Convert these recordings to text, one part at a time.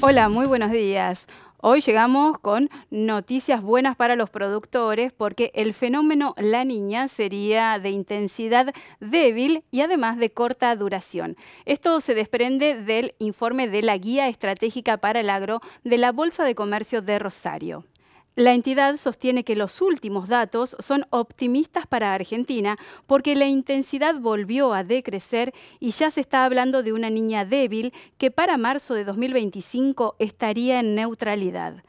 Hola, muy buenos días. Hoy llegamos con noticias buenas para los productores porque el fenómeno La Niña sería de intensidad débil y además de corta duración. Esto se desprende del informe de la Guía Estratégica para el Agro de la Bolsa de Comercio de Rosario. La entidad sostiene que los últimos datos son optimistas para Argentina porque la intensidad volvió a decrecer y ya se está hablando de una niña débil que para marzo de 2025 estaría en neutralidad.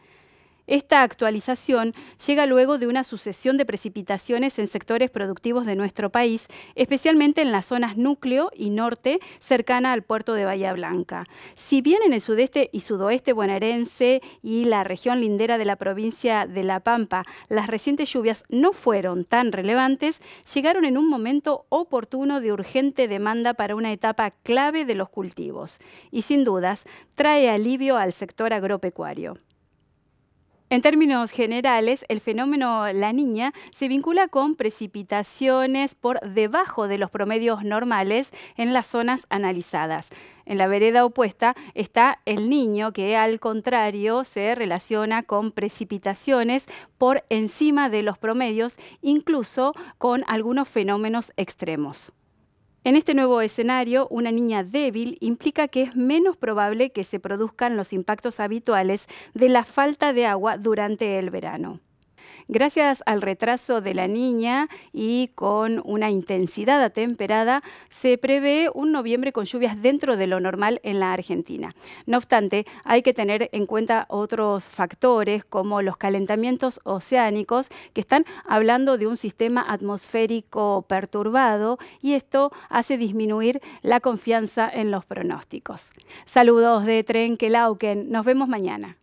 Esta actualización llega luego de una sucesión de precipitaciones en sectores productivos de nuestro país, especialmente en las zonas núcleo y norte cercana al puerto de Bahía Blanca. Si bien en el sudeste y sudoeste bonaerense y la región lindera de la provincia de La Pampa, las recientes lluvias no fueron tan relevantes, llegaron en un momento oportuno de urgente demanda para una etapa clave de los cultivos y sin dudas trae alivio al sector agropecuario. En términos generales, el fenómeno La Niña se vincula con precipitaciones por debajo de los promedios normales en las zonas analizadas. En la vereda opuesta está el niño, que al contrario se relaciona con precipitaciones por encima de los promedios, incluso con algunos fenómenos extremos. En este nuevo escenario, una niña débil implica que es menos probable que se produzcan los impactos habituales de la falta de agua durante el verano. Gracias al retraso de la niña y con una intensidad atemperada, se prevé un noviembre con lluvias dentro de lo normal en la Argentina. No obstante, hay que tener en cuenta otros factores como los calentamientos oceánicos que están hablando de un sistema atmosférico perturbado y esto hace disminuir la confianza en los pronósticos. Saludos de Trenkelauken. nos vemos mañana.